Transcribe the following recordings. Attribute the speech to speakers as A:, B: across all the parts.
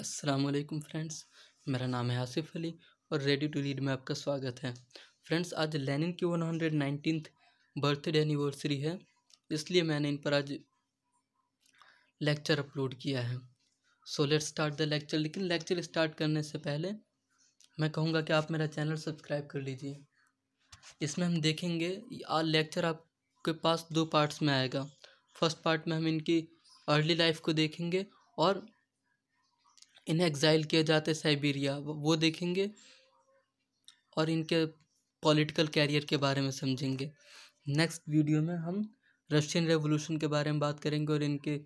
A: Aslam friends मेरा नाम है आसिफ अली और रेडी टू रीड में आपका स्वागत है फ्रेंड्स आज लेनिन की one hundred nineteenth birthday anniversary है इसलिए मैंने इन पर आज लेक्चर अपलोड किया है so let start the lecture लेकिन लेक्चर स्टार्ट करने से पहले मैं कहूँगा कि आप मेरा चैनल सब्सक्राइब कर लीजिए इसमें हम देखेंगे आज लेक्चर आपके पास दो पार्ट्स में आएगा फर्स्ट पार्ट में हम इनकी अर्ली लाइफ को देखेंगे और इन्हें एग्जाइल किया जाता है साइबेरिया वो देखेंगे और इनके पॉलिटिकल कैरियर के बारे में समझेंगे नेक्स्ट वीडियो में हम रशियन रेवोल्यूशन के बारे में बात करेंगे और इनके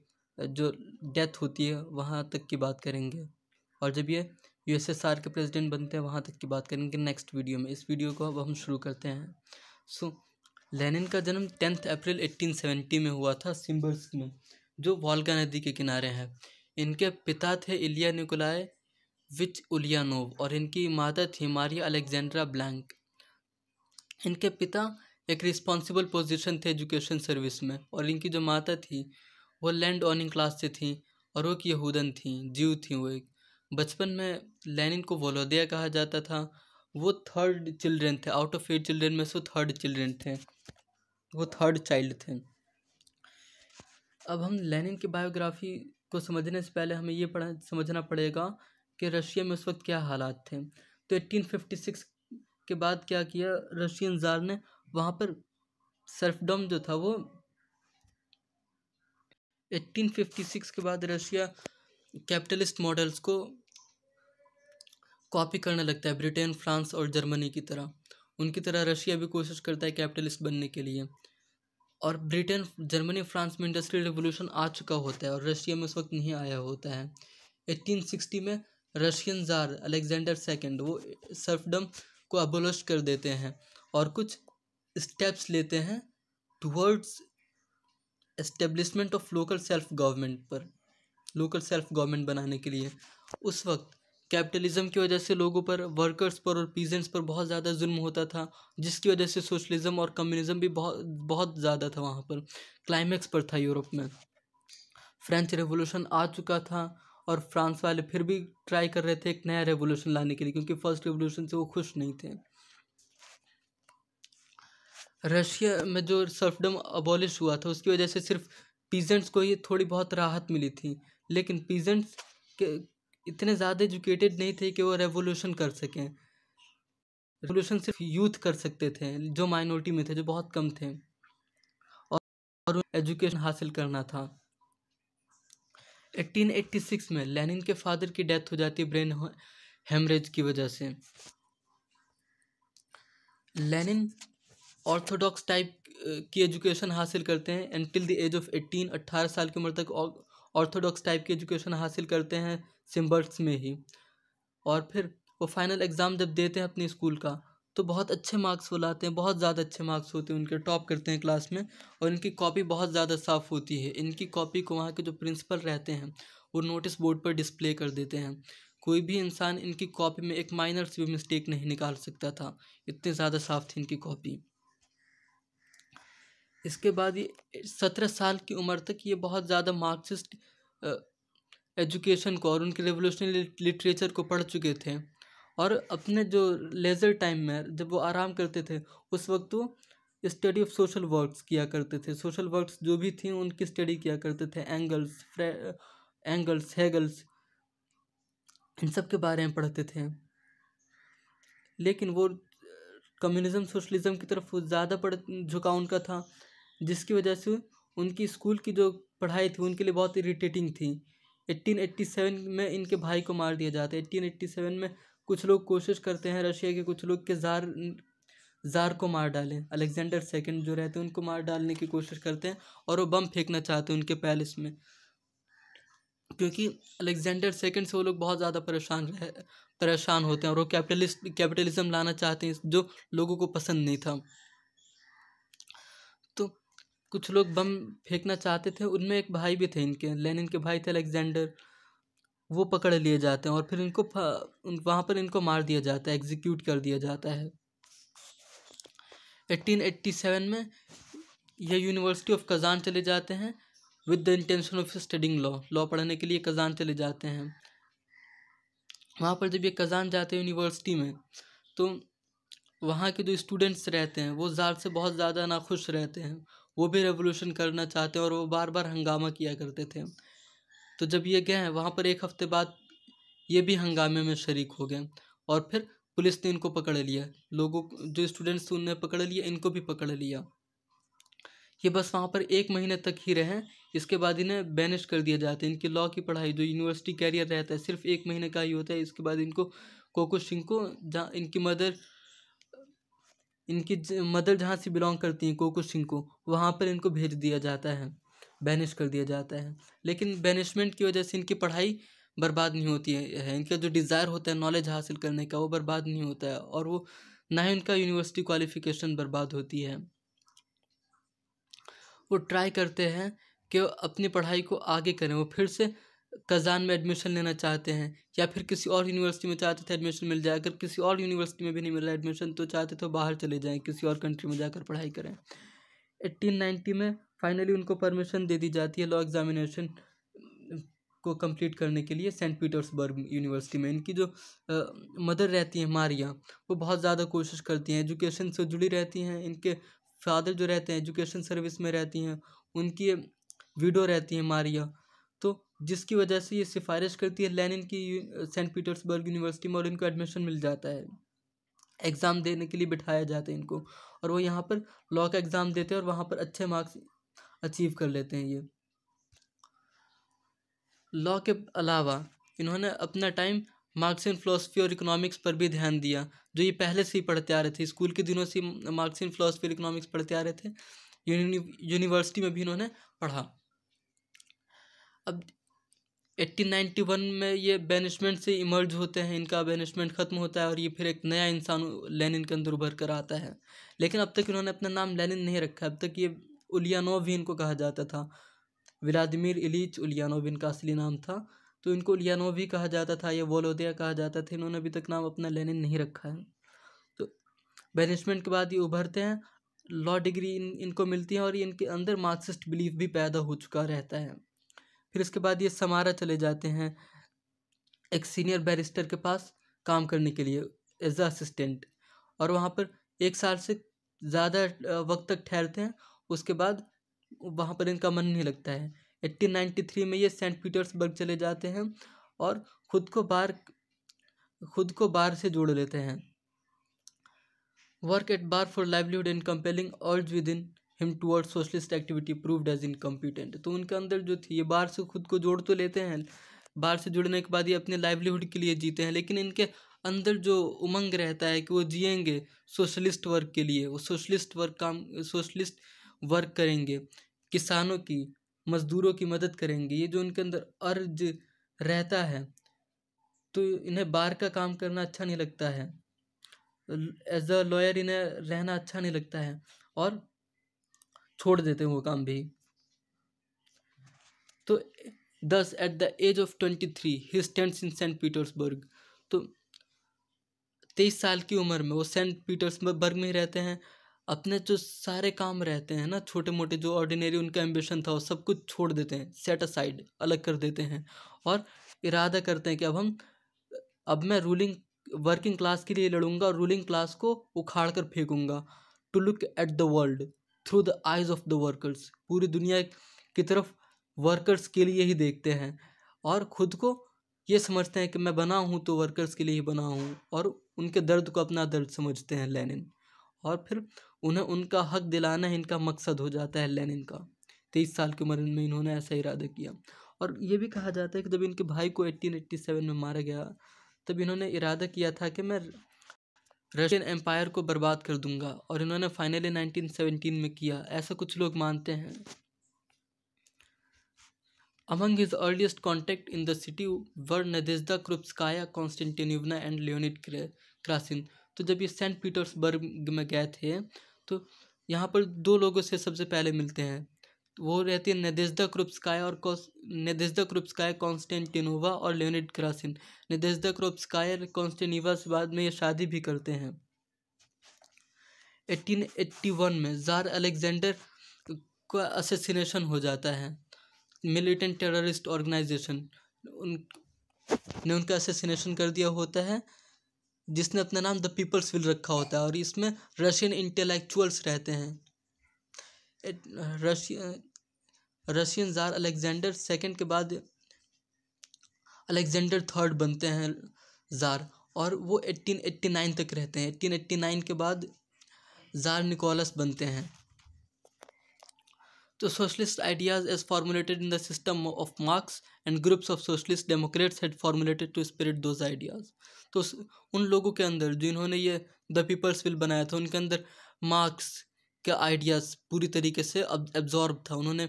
A: जो डेथ होती है वहाँ तक की बात करेंगे और जब ये यूएसएसआर के प्रेसिडेंट बनते हैं वहाँ तक की बात करेंगे नेक्स्ट वीडियो में इस वीडियो को अब हम शुरू करते हैं सो लेनिन का जन्म टेंथ अप्रैल 1870 में हुआ था सिम्बर्स में जो वॉल्गा नदी के किनारे हैं इनके पिता थे इलिया निकोलाय विच उलियानोव और इनकी माता थी मारिया अलेक्जेंड्रा ब्लैंक इनके पिता एक रिस्पॉन्सिबल पोजिशन थे एजुकेशन सर्विस में और इनकी जो माता थी वो लैंड ऑनिंग क्लास से थी और वो एक यहूदन थी जीव थी वो एक बचपन में लेनिन को वोलोदिया कहा जाता था वो थर्ड चिल्ड्रन थे आउट ऑफ एट चिल्ड्रन में से थर्ड चिल्ड्रन थे वो थर्ड चाइल्ड थे अब हम लेनिन की बायोग्राफी को समझने से पहले हमें ये पढ़ा समझना पड़ेगा कि रशिया में उस वक्त क्या हालात थे तो 1856 के बाद क्या किया रशियन जार ने वहाँ पर सर्फडम जो था वो 1856 के बाद रशिया कैपिटलिस्ट मॉडल्स को कॉपी करने लगता है ब्रिटेन फ्रांस और जर्मनी की तरह उनकी तरह रशिया भी कोशिश करता है कैपिटलिस्ट बनने के लिए और ब्रिटेन जर्मनी फ्रांस में इंडस्ट्रियल रिवोल्यूशन आ चुका होता है और रशिया में उस वक्त नहीं आया होता है सिक्सटी में रशियन जार अलेक्जेंडर सेकेंड वो सर्फडम को अबोलिश कर देते हैं और कुछ स्टेप्स लेते हैं towards establishment of local self government पर लोकल सेल्फ गवर्नमेंट बनाने के लिए उस वक्त कैपिटलिज्म की वजह से लोगों पर वर्कर्स पर और पीजेंट्स पर बहुत ज़्यादा जुल्म होता था जिसकी वजह से सोशलिज्म और कम्युनिज्म भी बहुत बहुत ज़्यादा था वहाँ पर क्लाइमैक्स पर था यूरोप में फ्रेंच रेवोल्यूशन आ चुका था और फ्रांस वाले फिर भी ट्राई कर रहे थे एक नया रेवोल्यूशन लाने के लिए क्योंकि फर्स्ट रेवोल्यूशन से वो खुश नहीं थे रशिया में जो सर्फडम अबॉलिश हुआ था उसकी वजह से सिर्फ पीजेंट्स को ही थोड़ी बहुत राहत मिली थी लेकिन पीजेंट्स के इतने ज़्यादा एजुकेटेड नहीं थे कि वो रेवोल्यूशन कर सकें रेवोल्यूशन सिर्फ यूथ कर सकते थे जो माइनॉरिटी में थे जो बहुत कम थे और, और एजुकेशन हासिल करना था 1886 में लेनिन के फादर की डेथ हो जाती है ब्रेन हेमरेज की वजह से लेनिन ऑर्थोडॉक्स टाइप की एजुकेशन हासिल करते हैं until the age of eighteen अट्ठारह साल की उम्र तक ऑर्थोडॉक्स टाइप की एजुकेशन हासिल करते हैं सिम्बल्स में ही और फिर वो फाइनल एग्ज़ाम जब देते हैं अपने स्कूल का तो बहुत अच्छे मार्क्स वो लाते हैं बहुत ज़्यादा अच्छे मार्क्स होते हैं उनके टॉप करते हैं क्लास में और इनकी कॉपी बहुत ज़्यादा साफ़ होती है इनकी कॉपी को वहाँ के जो प्रिंसिपल रहते हैं वो नोटिस बोर्ड पर डिस्प्ले कर देते हैं कोई भी इंसान इनकी कॉपी में एक माइनर सी भी मिस्टेक नहीं निकाल सकता था इतने ज़्यादा साफ थी इनकी कॉपी इसके बाद ये सत्रह साल की उम्र तक ये बहुत ज़्यादा मार्क्सिस्ट एजुकेशन को और उनके रेवोल्यूशनरी लिटरेचर को पढ़ चुके थे और अपने जो लेज़र टाइम में जब वो आराम करते थे उस वक्त वो स्टडी ऑफ सोशल वर्क्स किया करते थे सोशल वर्क्स जो भी थी उनकी स्टडी किया करते थे एंगल्स एंगल्स हैगल्स इन सब के बारे में पढ़ते थे लेकिन वो कम्युनिज्म सोशलिज्म की तरफ ज़्यादा पढ़ झुकाव उनका था जिसकी वजह से उनकी स्कूल की जो पढ़ाई थी उनके लिए बहुत इरीटेटिंग थी 1887 में इनके भाई को मार दिया जाता है 1887 में कुछ लोग कोशिश करते हैं रशिया के कुछ लोग के जार जार को मार डालें अलेक्जेंडर सेकंड जो रहते हैं उनको मार डालने की कोशिश करते हैं और वो बम फेंकना चाहते हैं उनके पैलेस में क्योंकि अलेक्जेंडर सेकंड से वो लोग बहुत ज़्यादा परेशान रहे परेशान होते हैं और वो कैपिटलिस्ट कैपिटलिज्म लाना चाहते हैं जो लोगों को पसंद नहीं था कुछ लोग बम फेंकना चाहते थे उनमें एक भाई भी थे इनके लेनिन के भाई थे अलेक्जेंडर वो पकड़ लिए जाते हैं और फिर इनको वहाँ पर इनको मार दिया जाता है एग्जीक्यूट कर दिया जाता है 1887 में यह यूनिवर्सिटी ऑफ कज़ान चले जाते हैं with the intention of studying law law पढ़ने के लिए कज़ान चले जाते हैं वहाँ पर जब ये कज़ान जाते हैं यूनिवर्सिटी में तो वहाँ के जो स्टूडेंट्स रहते हैं वो जार से बहुत ज़्यादा नाखुश रहते हैं वो भी रेवोल्यूशन करना चाहते हैं और वो बार बार हंगामा किया करते थे तो जब ये गए वहाँ पर एक हफ्ते बाद ये भी हंगामे में शरीक हो गए और फिर पुलिस ने इनको पकड़ लिया लोगों जो स्टूडेंट्स थे उनने पकड़ लिया इनको भी पकड़ लिया ये बस वहाँ पर एक महीने तक ही रहे इसके बाद इन्हें बैनिश कर दिया जाता है इनकी लॉ की पढ़ाई जो यूनिवर्सिटी कैरियर रहता है सिर्फ एक महीने का ही होता है इसके बाद इनको कोको सिंह को जहाँ इनकी मदर इनकी मदर जहाँ से बिलोंग करती हैं कोको सिंह को वहाँ पर इनको भेज दिया जाता है बैनिश कर दिया जाता है लेकिन बैनिशमेंट की वजह से इनकी पढ़ाई बर्बाद नहीं होती है इनका जो डिज़ायर होता है नॉलेज हासिल करने का वो बर्बाद नहीं होता है और वो ना ही उनका यूनिवर्सिटी क्वालिफिकेशन बर्बाद होती है वो ट्राई करते हैं कि अपनी पढ़ाई को आगे करें वो फिर से कजान में एडमिशन लेना चाहते हैं या फिर किसी और यूनिवर्सिटी में चाहते थे एडमिशन मिल जाए अगर किसी और यूनिवर्सिटी में भी नहीं मिल रहा एडमिशन तो चाहते तो बाहर चले जाएँ किसी और कंट्री में जाकर पढ़ाई करें एट्टीन में फाइनली उनको परमिशन दे दी जाती है लॉ एग्जामिनेशन को कंप्लीट करने के लिए सेंट पीटर्सबर्ग यूनिवर्सिटी में इनकी जो आ, मदर रहती हैं मारिया वो बहुत ज़्यादा कोशिश करती हैं एजुकेशन से जुड़ी रहती हैं इनके फादर जो रहते हैं एजुकेशन सर्विस में रहती हैं उनकी वीडो रहती हैं मारिया जिसकी वजह से ये सिफारिश करती है लेनिन की सेंट पीटर्सबर्ग यूनिवर्सिटी में और इनको एडमिशन मिल जाता है एग्ज़ाम देने के लिए बिठाया जाता है इनको और वो यहाँ पर लॉ का एग्ज़ाम देते हैं और वहाँ पर अच्छे मार्क्स अचीव कर लेते हैं ये लॉ के अलावा इन्होंने अपना टाइम मार्क्सियन फ़िलासफ़ी और इकोनॉमिक्स पर भी ध्यान दिया जो ये पहले से ही पढ़ते आ रहे थे स्कूल के दिनों से ही मार्क्सियन फ़िलासफ़ी और इकोनॉमिक्स पढ़ते आ रहे थे यूनिवर्सिटी में भी इन्होंने पढ़ा अब 1891 में ये बैनिशमेंट से इमर्ज होते हैं इनका बैनिशमेंट ख़त्म होता है और ये फिर एक नया इंसान लेनिन के अंदर उभर कर आता है लेकिन अब तक इन्होंने अपना नाम लेनिन नहीं रखा अब तक ये उलियानोव भी इनको कहा जाता था व्लादिमिर इलीच उलियानोव इनका असली नाम था तो इनको उलियानोव भी कहा जाता था या वोलोदिया कहा जाता था इन्होंने अभी तक नाम अपना लेनिन नहीं रखा है तो बैनिशमेंट के बाद ये उभरते हैं लॉ डिग्री इन इनको मिलती है और इनके अंदर मार्क्सिस्ट बिलीफ भी पैदा हो चुका रहता है फिर इसके बाद ये समारा चले जाते हैं एक सीनियर बैरिस्टर के पास काम करने के लिए एज अ असिस्टेंट और वहाँ पर एक साल से ज़्यादा वक्त तक ठहरते हैं उसके बाद वहाँ पर इनका मन नहीं लगता है एट्टीन नाइन्टी थ्री में ये सेंट पीटर्सबर्ग चले जाते हैं और खुद को बार खुद को बार से जोड़ लेते हैं work at bar for livelihood and compelling old with in him toward socialist activity proved as incompetent तो उनके अंदर जो थी ये बाहर से खुद को जोड़ तो लेते हैं बाहर से जुड़ने के बाद ये अपने लाइवलीहुड के लिए जीते हैं लेकिन इनके अंदर जो उमंग रहता है कि वो जिएंगे सोशलिस्ट वर्क के लिए वो सोशलिस्ट वर्क काम सोशलिस्ट वर्क करेंगे किसानों की मजदूरों की मदद करेंगे ये जो उनके अंदर अर्ज रहता है तो इन्हें बाहर का काम करना अच्छा नहीं लगता है एज अ लॉयर इन्हें रहना अच्छा नहीं लगता है और छोड़ देते हैं वो काम भी तो thus at the age of twenty three ही स्टैंड इन सेंट पीटर्सबर्ग तो तेईस साल की उम्र में वो सेंट पीटर्सबर्ग में ही रहते हैं अपने जो सारे काम रहते हैं ना छोटे मोटे जो ऑर्डिनरी उनका एम्बिशन था वो सब कुछ छोड़ देते हैं सेट असाइड अलग कर देते हैं और इरादा करते हैं कि अब हम अब मैं रूलिंग वर्किंग क्लास के लिए लड़ूंगा और रूलिंग क्लास को उखाड़ कर फेंकूंगा to look at the world through the eyes of the workers पूरी दुनिया की तरफ वर्कर्स के लिए ही देखते हैं और ख़ुद को ये समझते हैं कि मैं बना हूँ तो वर्कर्स के लिए ही बना हूँ और उनके दर्द को अपना दर्द समझते हैं लेनिन और फिर उन्हें उनका हक दिलाना इनका मकसद हो जाता है लेनिन का तेईस साल की उम्र में इन्होंने ऐसा इरादा किया और ये भी कहा जाता है कि जब इनके भाई को एट्टीन एट्टी सेवन में मारा गया तब इन्होंने इरादा किया था कि मैं रशियन एम्पायर को बर्बाद कर दूंगा और इन्होंने फाइनली 1917 में किया ऐसा कुछ लोग मानते हैं among his earliest contact in the city were Nadezhda Krupskaya Konstantinovna and Leonid Krasin तो जब ये सेंट पीटर्सबर्ग में गए थे तो यहाँ पर दो लोगों से सबसे पहले मिलते हैं वो रहती है नदेजदा क्रुप्सकाय और नदेजदा क्रुप्सकाया कॉन्स्टेंटिनोवा और लेनिड क्रासिन नदेजदा क्रुप्सकाय कॉन्स्टेनिवा से बाद में ये शादी भी करते हैं 1881 में जार अलेक्जेंडर का असेसिनेशन हो जाता है मिलिटेंट टेररिस्ट ऑर्गेनाइजेशन उन ने उनका असेसिनेशन कर दिया होता है जिसने अपना नाम द पीपल्स विल रखा होता है और इसमें रशियन इंटेलेक्चुअल्स रहते हैं रशियन ज़ार अलेक्जेंडर सेकंड के बाद अलेक्जेंडर थर्ड बनते हैं ज़ार और वो एट्टीन एट्टी नाइन तक रहते हैं एट्टीन एट्टी नाइन के बाद ज़ार निकोलस बनते हैं तो socialist ideas as formulated in the system of Marx and groups of socialist democrats had formulated to spread those ideas तो उन लोगों के अंदर जिन्होंने ये द पीपल्स विल बनाया था उनके अंदर मार्क्स का आइडियाज़ पूरी तरीके से एब्जॉर्ब था उन्होंने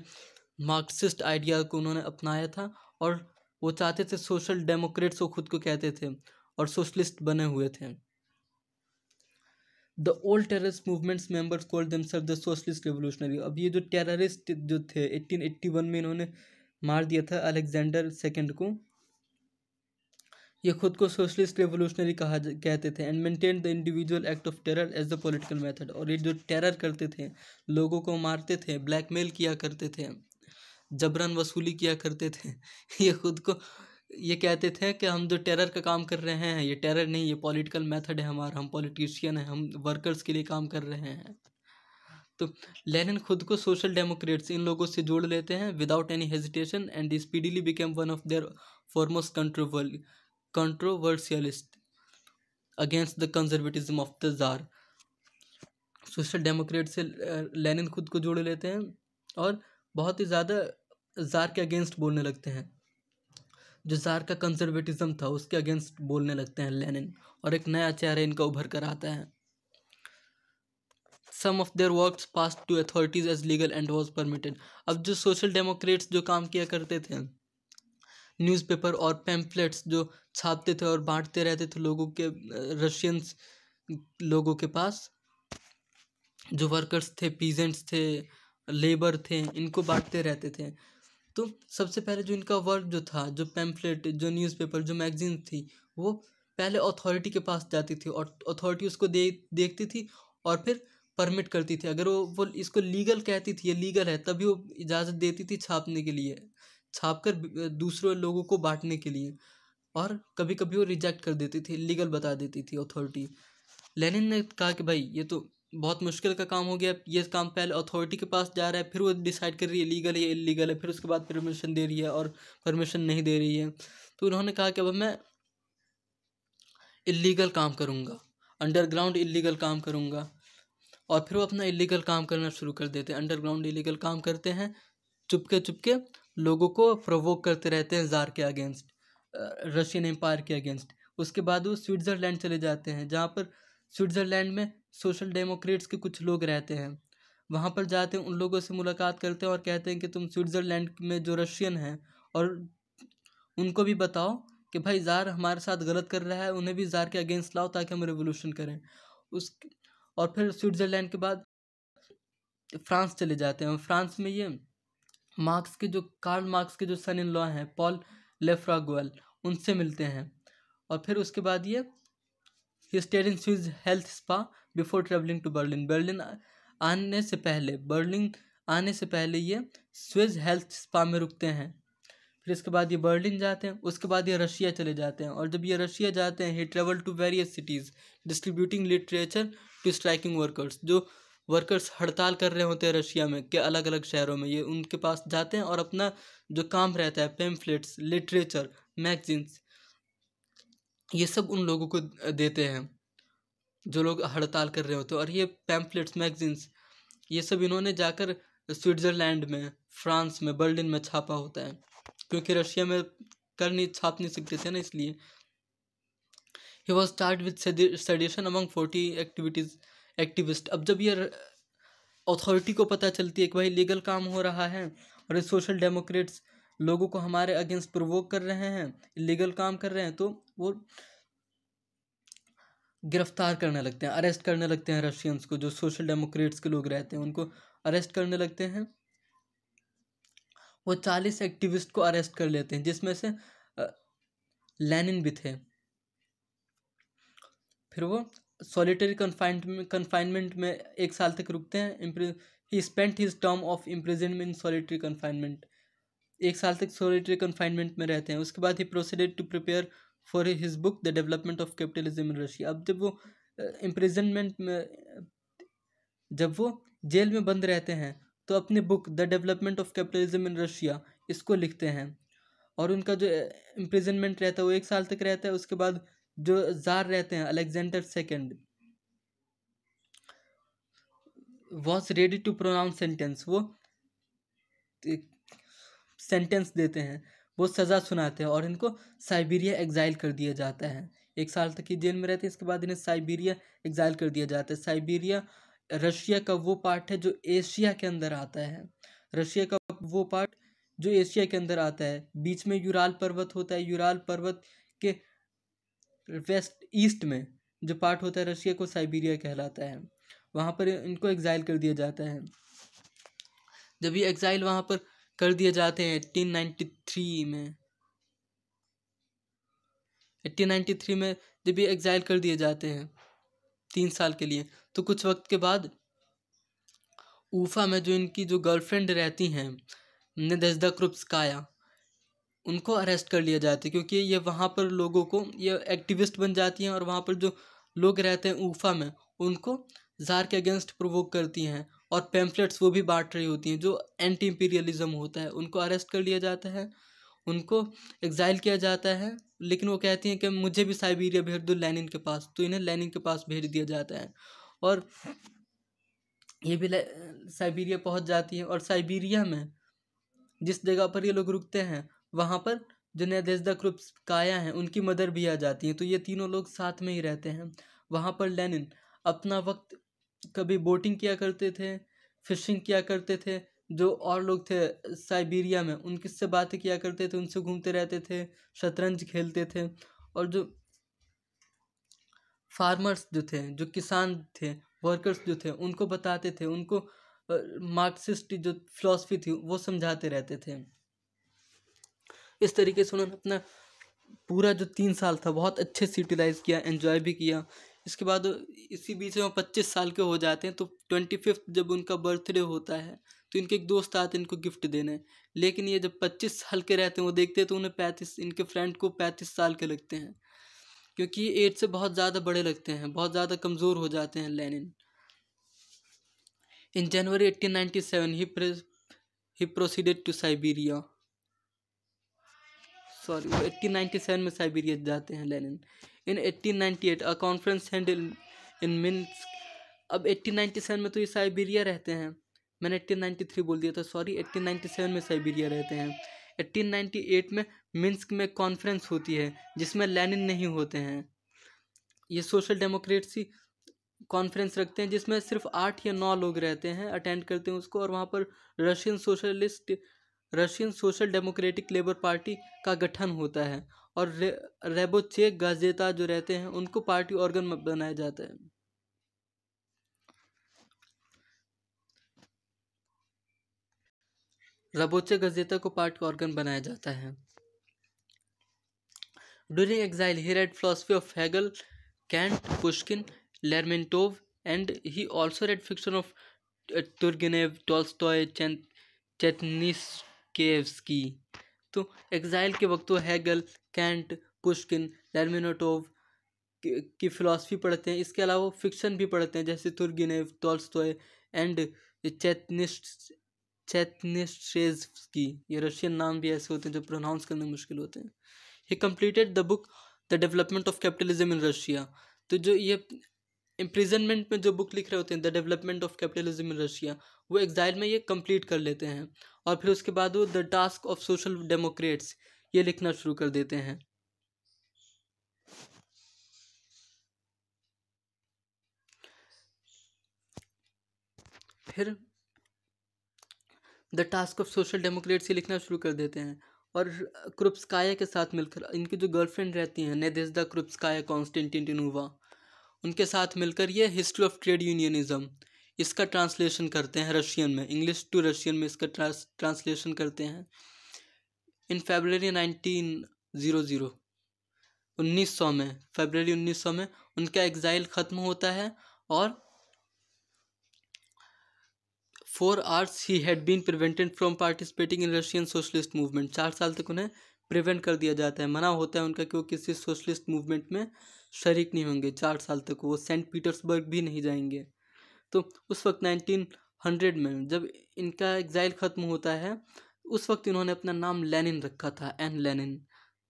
A: मार्क्सिस्ट आइडिया को उन्होंने अपनाया था और वो चाहते थे सोशल डेमोक्रेट्स वो खुद को कहते थे और सोशलिस्ट बने हुए थे the old terrorist movements members called themselves the socialist revolutionary अब ये जो टेररिस्ट जो थे 1881 में इन्होंने मार दिया था अलेक्जेंडर सेकेंड को ये खुद को सोशलिस्ट रेवोल्यूशनरी कहा कहते थे and maintain the individual act of terror as the political method और ये जो टेरर करते थे लोगों को मारते थे ब्लैकमेल किया करते थे जबरन वसूली किया करते थे ये खुद को ये कहते थे कि हम जो टेरर का काम कर रहे हैं ये टेरर नहीं ये पॉलिटिकल मेथड है हमारा हम पॉलिटिशियन हैं हम वर्कर्स के लिए काम कर रहे हैं तो लेनिन खुद को सोशल डेमोक्रेट्स इन लोगों से जोड़ लेते हैं without any hesitation and speedily became one of their foremost controversial controversialist against the conservatism of the tsar social democrat से लेनिन खुद को जोड़ लेते हैं और बहुत ही ज़्यादा जार के अगेंस्ट बोलने लगते हैं जो जार का कंजर्वेटिज्म था उसके अगेंस्ट बोलने लगते हैं लेनिन और एक नया चेहरा इनका उभर कर आता है some of their work passed to authorities as legal and was permitted अब जो सोशल डेमोक्रेट्स जो काम किया करते थे न्यूज़पेपर और पैम्फलेट्स जो छापते थे और बाँटते रहते थे लोगों के रशियंस लोगों के पास जो वर्कर्स थे पीजेंट्स थे लेबर थे इनको बाँटते रहते थे तो सबसे पहले जो इनका वर्क जो था जो पैम्फलेट जो न्यूज़पेपर जो मैगजीन थी वो पहले अथॉरिटी के पास जाती थी और अथॉरिटी उसको दे देखती थी और फिर परमिट करती थी अगर वो वो इसको लीगल कहती थी ये लीगल है तभी वो इजाज़त देती थी छापने के लिए छाप कर दूसरे लोगों को बांटने के लिए और कभी कभी वो रिजेक्ट कर देती थी लीगल बता देती थी अथॉरिटी लेनिन ने कहा कि भाई ये तो बहुत मुश्किल का काम हो गया ये काम पहले अथॉरिटी के पास जा रहा है फिर वो डिसाइड कर रही है लीगल है इलीगल है फिर उसके बाद परमिशन दे रही है और परमिशन नहीं दे रही है तो उन्होंने कहा कि अब मैं इलीगल काम करूँगा अंडरग्राउंड इलीगल काम करूँगा और फिर वो अपना इलीगल काम करना शुरू कर देते हैं अंडरग्राउंड इलीगल काम करते हैं चुपके चुपके लोगों को प्रोवोक करते रहते हैं ज़ार के अगेंस्ट रशियन एम्पायर के अगेंस्ट उसके बाद वो स्विट्ज़रलैंड चले जाते हैं जहाँ पर स्विट्ज़रलैंड में सोशल डेमोक्रेट्स के कुछ लोग रहते हैं वहाँ पर जाते हैं उन लोगों से मुलाकात करते हैं और कहते हैं कि तुम स्विट्ज़रलैंड में जो रशियन हैं और उनको भी बताओ कि भाई ज़ार हमारे साथ गलत कर रहा है उन्हें भी ज़ार के अगेंस्ट लाओ ताकि हम रेवोल्यूशन करें उस और फिर स्विट्ज़रलैंड के बाद फ्रांस चले जाते हैं फ्रांस में ये मार्क्स के जो कार्ल मार्क्स के जो सन इन लॉ हैं पॉल लेफ्रागोल उनसे मिलते हैं और फिर उसके बाद ये he stayed in Swiss health spa before travelling to Berlin Berlin आने से पहले बर्लिन आने से पहले ये स्विज हेल्थ स्पा में रुकते हैं फिर इसके बाद ये बर्लिन जाते हैं उसके बाद ये रशिया चले जाते हैं और जब ये रशिया जाते हैं he travel to various cities distributing literature to striking workers जो वर्कर्स हड़ताल कर रहे होते हैं रशिया में के अलग अलग शहरों में ये उनके पास जाते हैं और अपना जो काम रहता है पेम्फलेट्स लिटरेचर मैगजीन्स ये सब उन लोगों को देते हैं जो लोग हड़ताल कर रहे होते हैं और ये पैम्फलेट्स मैगजीन्स ये सब इन्होंने जाकर स्विट्ज़रलैंड में फ्रांस में बर्लिन में छापा होता है क्योंकि रशिया में कर नहीं छाप नहीं सकते थे ना इसलिए he was start with suggestion among forty activities activist अब जब ये अथॉरिटी को पता चलती है कि भाई लीगल काम हो रहा है और ये सोशल डेमोक्रेट्स लोगों को हमारे अगेंस्ट प्रोवोक कर रहे हैं लीगल काम कर रहे हैं तो वो गिरफ्तार करने लगते हैं अरेस्ट करने लगते हैं रशियंस को जो सोशल डेमोक्रेट्स के लोग रहते हैं उनको अरेस्ट करने लगते हैं वो चालीस एक्टिविस्ट को अरेस्ट कर लेते हैं जिसमें से लेनिन भी थे फिर वो सॉलिटरी कन्फाइनमेंट में एक साल तक रुकते हैं he spent his term of imprisonment in solitary confinement एक साल तक सॉलिटरी कन्फाइनमेंट में रहते हैं उसके बाद he proceeded to prepare for his book the development of capitalism in Russia अब जब वो इम्प्रिजनमेंट में जब वो जेल में बंद रहते हैं तो अपनी book the development of capitalism in Russia इसको लिखते हैं और उनका जो इम्प्रिजनमेंट रहता है वो एक साल तक रहता है उसके बाद जो जार रहते हैं Alexander second was ready to pronounce sentence वो सेंटेंस देते हैं वो सज़ा सुनाते हैं और इनको साइबेरिया एग्जाइल कर दिया जाता है एक साल तक की जेल में रहते हैं इसके बाद इन्हें साइबेरिया एग्जाइल कर दिया जाता है साइबीरिया रशिया का वो पार्ट है जो एशिया के अंदर आता है रशिया का वो पार्ट जो एशिया के अंदर आता है बीच में यूराल पर्वत होता है यूराल पर्वत के वेस्ट ईस्ट में जो पार्ट होता है रशिया को साइबीरिया कहलाता है वहाँ पर इनको एग्ज़ाइल कर दिया जाता है जब ये एग्ज़ाइल वहाँ पर कर दिए जाते हैं एट्टीन नाइन्टी थ्री में एट्टीन नाइन्टी थ्री में जब ये एग्ज़ाइल कर दिए जाते हैं तीन साल के लिए तो कुछ वक्त के बाद ऊफा में जो इनकी जो गर्लफ्रेंड रहती हैं नेदजदा काया उनको अरेस्ट कर लिया जाता है क्योंकि ये वहाँ पर लोगों को ये एक्टिविस्ट बन जाती हैं और वहाँ पर जो लोग रहते हैं ऊफा में उनको जार के अगेंस्ट प्रोवोक करती हैं और पैम्फलेट्स वो भी बांट रही होती हैं जो एंटी इम्पीरियलिज्म होता है उनको अरेस्ट कर लिया जाता है उनको एग्जाइल किया जाता है लेकिन वो कहती हैं कि मुझे भी साइबीरिया भेज दो लेनिन के पास तो इन्हें लेनिन के पास भेज दिया जाता है और ये भी साइबीरिया पहुंच जाती है और साइबीरिया में जिस जगह पर ये लोग रुकते हैं वहाँ पर जो नेदेजदा क्रुप्स काया हैं उनकी मदर भी आ जाती हैं तो ये तीनों लोग साथ में ही रहते हैं वहाँ पर लेनिन अपना वक्त कभी बोटिंग किया करते थे फिशिंग किया करते थे जो और लोग थे साइबीरिया में उनके से बातें किया करते थे उनसे घूमते रहते थे शतरंज खेलते थे और जो फार्मर्स जो थे जो किसान थे वर्कर्स जो थे उनको बताते थे उनको मार्क्सिस्ट जो फिलॉसफी थी वो समझाते रहते थे इस तरीके से उन्होंने अपना पूरा जो तीन साल था बहुत अच्छे से यूटिलाइज़ किया एन्जॉय भी किया इसके बाद इसी बीच में पच्चीस साल के हो जाते हैं तो ट्वेंटी फिफ्थ जब उनका बर्थडे होता है तो इनके एक दोस्त आते हैं इनको गिफ्ट देने लेकिन ये जब पच्चीस साल के रहते हैं वो देखते हैं तो उन्हें पैंतीस इनके फ्रेंड को पैंतीस साल के लगते हैं क्योंकि ये एज से बहुत ज़्यादा बड़े लगते हैं बहुत ज़्यादा कमज़ोर हो जाते हैं Lenin in January seven he proceeded to Siberia sorry वो एट्टीन में साइबेरिया जाते हैं Lenin in 1898 a conference hand in Minsk अब 1897 में तो ये साइबेरिया रहते हैं मैंने 1893 बोल दिया था सॉरी 1897 में साइबीरिया रहते हैं 1898 में मिन्स्क में कॉन्फ्रेंस होती है जिसमें लेनिन नहीं होते हैं ये सोशल डेमोक्रेसी कॉन्फ्रेंस रखते हैं जिसमें सिर्फ आठ या नौ लोग रहते हैं अटेंड करते हैं उसको और वहाँ पर Russian socialist Russian social democratic labour party का गठन होता है और रे, रेबोचेक गाजेता जो रहते हैं उनको पार्टी ऑर्गन बनाया जाता है रबोचे गजेता को पार्टी ऑर्गन बनाया जाता है during exile he read philosophy of Hegel Kant Pushkin Lermontov and he also read fiction of Turgenev Tolstoy चेतनिस्ट की तो एग्ज़ाइल के वक्त वो हैगल कैंट पुष्किन लर्मिनोटोव की फ़िलासफ़ी पढ़ते हैं इसके अलावा वो फिक्शन भी पढ़ते हैं जैसे तुर्गेनेव टॉल्स्टॉय एंड चैतनिस्ट की ये रशियन नाम भी ऐसे होते हैं जो प्रोनाउंस करने मुश्किल होते हैं he completed the book the development of capitalism in Russia तो जो ये इम्प्रिजनमेंट में जो बुक लिख रहे होते हैं the development of capitalism in Russia वो एग्जाइल में ये कंप्लीट कर लेते हैं और फिर उसके बाद वो the task of social democrats ये लिखना शुरू कर देते हैं फिर the task of social democrats ये लिखना शुरू कर देते हैं और क्रुप्सकाया के साथ मिलकर इनकी जो गर्लफ्रेंड रहती हैं नेदेजदा क्रुप्सकाया कॉन्स्टेंटिनोवा उनके साथ मिलकर ये हिस्ट्री ऑफ ट्रेड यूनियनिज्म इसका ट्रांसलेशन करते हैं रशियन में इंग्लिश टू रशियन में इसका ट्रांस ट्रांसलेशन करते हैं in February nineteen zero zero उन्नीस सौ में फेबररी उन्नीस सौ में उनका एग्ज़ाइल ख़त्म होता है और four hours he had been prevented from participating in Russian socialist movement चार साल तक उन्हें प्रिवेंट कर दिया जाता है मना होता है उनका कि वो किसी सोशलिस्ट मूवमेंट में शरीक नहीं होंगे चार साल तक वो सेंट पीटर्सबर्ग भी नहीं जाएंगे तो उस वक्त नाइनटीन हंड्रेड में जब इनका एग्जाइल ख़त्म होता है उस वक्त इन्होंने अपना नाम लेनिन रखा था एन लेनिन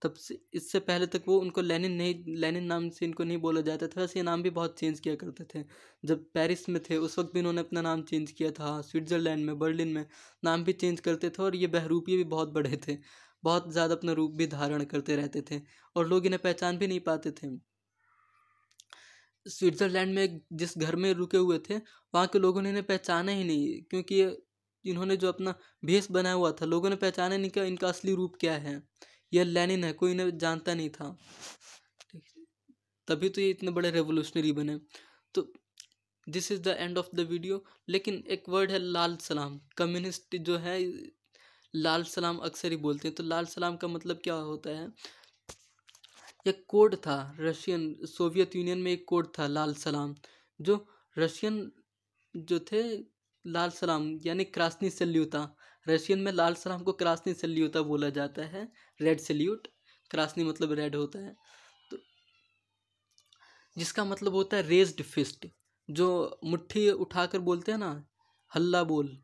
A: तब से इससे पहले तक वो उनको लेनिन नहीं लेनिन नाम से इनको नहीं बोला जाता था वैसे ये नाम भी बहुत चेंज किया करते थे जब पेरिस में थे उस वक्त भी इन्होंने अपना नाम चेंज किया था स्विट्ज़रलैंड में बर्लिन में नाम भी चेंज करते थे और ये बहरूपी भी बहुत बड़े थे बहुत ज़्यादा अपना रूप भी धारण करते रहते थे और लोग इन्हें पहचान भी नहीं पाते थे स्विट्ज़रलैंड में जिस घर में रुके हुए थे वहाँ के लोगों ने इन्हें पहचाना ही नहीं क्योंकि इन्होंने जो अपना भेष बनाया हुआ था लोगों ने पहचाना नहीं किया इनका असली रूप क्या है यह लेनिन है कोई इन्हें जानता नहीं था तभी तो ये इतने बड़े रेवोल्यूशनरी बने तो this is the end of the video लेकिन एक वर्ड है लाल सलाम कम्युनिस्ट जो है लाल सलाम अक्सर ही बोलते हैं तो लाल सलाम का मतलब क्या होता है एक कोड था रशियन सोवियत यूनियन में एक कोड था लाल सलाम जो रशियन जो थे लाल सलाम यानी क्रासनी सल्यूता रशियन में लाल सलाम को क्रासनी सल्यूता बोला जाता है रेड सल्यूट क्रासनी मतलब रेड होता है तो जिसका मतलब होता है रेज्ड फिस्ट जो मुट्ठी उठाकर बोलते हैं ना हल्ला बोल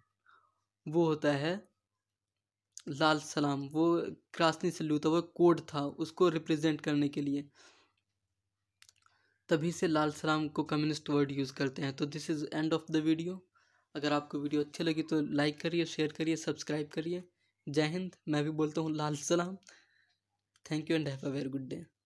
A: वो होता है लाल सलाम वो क्रासनी से लूता हुआ कोड था उसको रिप्रेजेंट करने के लिए तभी से लाल सलाम को कम्युनिस्ट वर्ड यूज़ करते हैं तो this is end of the video अगर आपको वीडियो अच्छी लगी तो लाइक करिए शेयर करिए सब्सक्राइब करिए जय हिंद मैं भी बोलता हूँ लाल सलाम thank you and have a very good day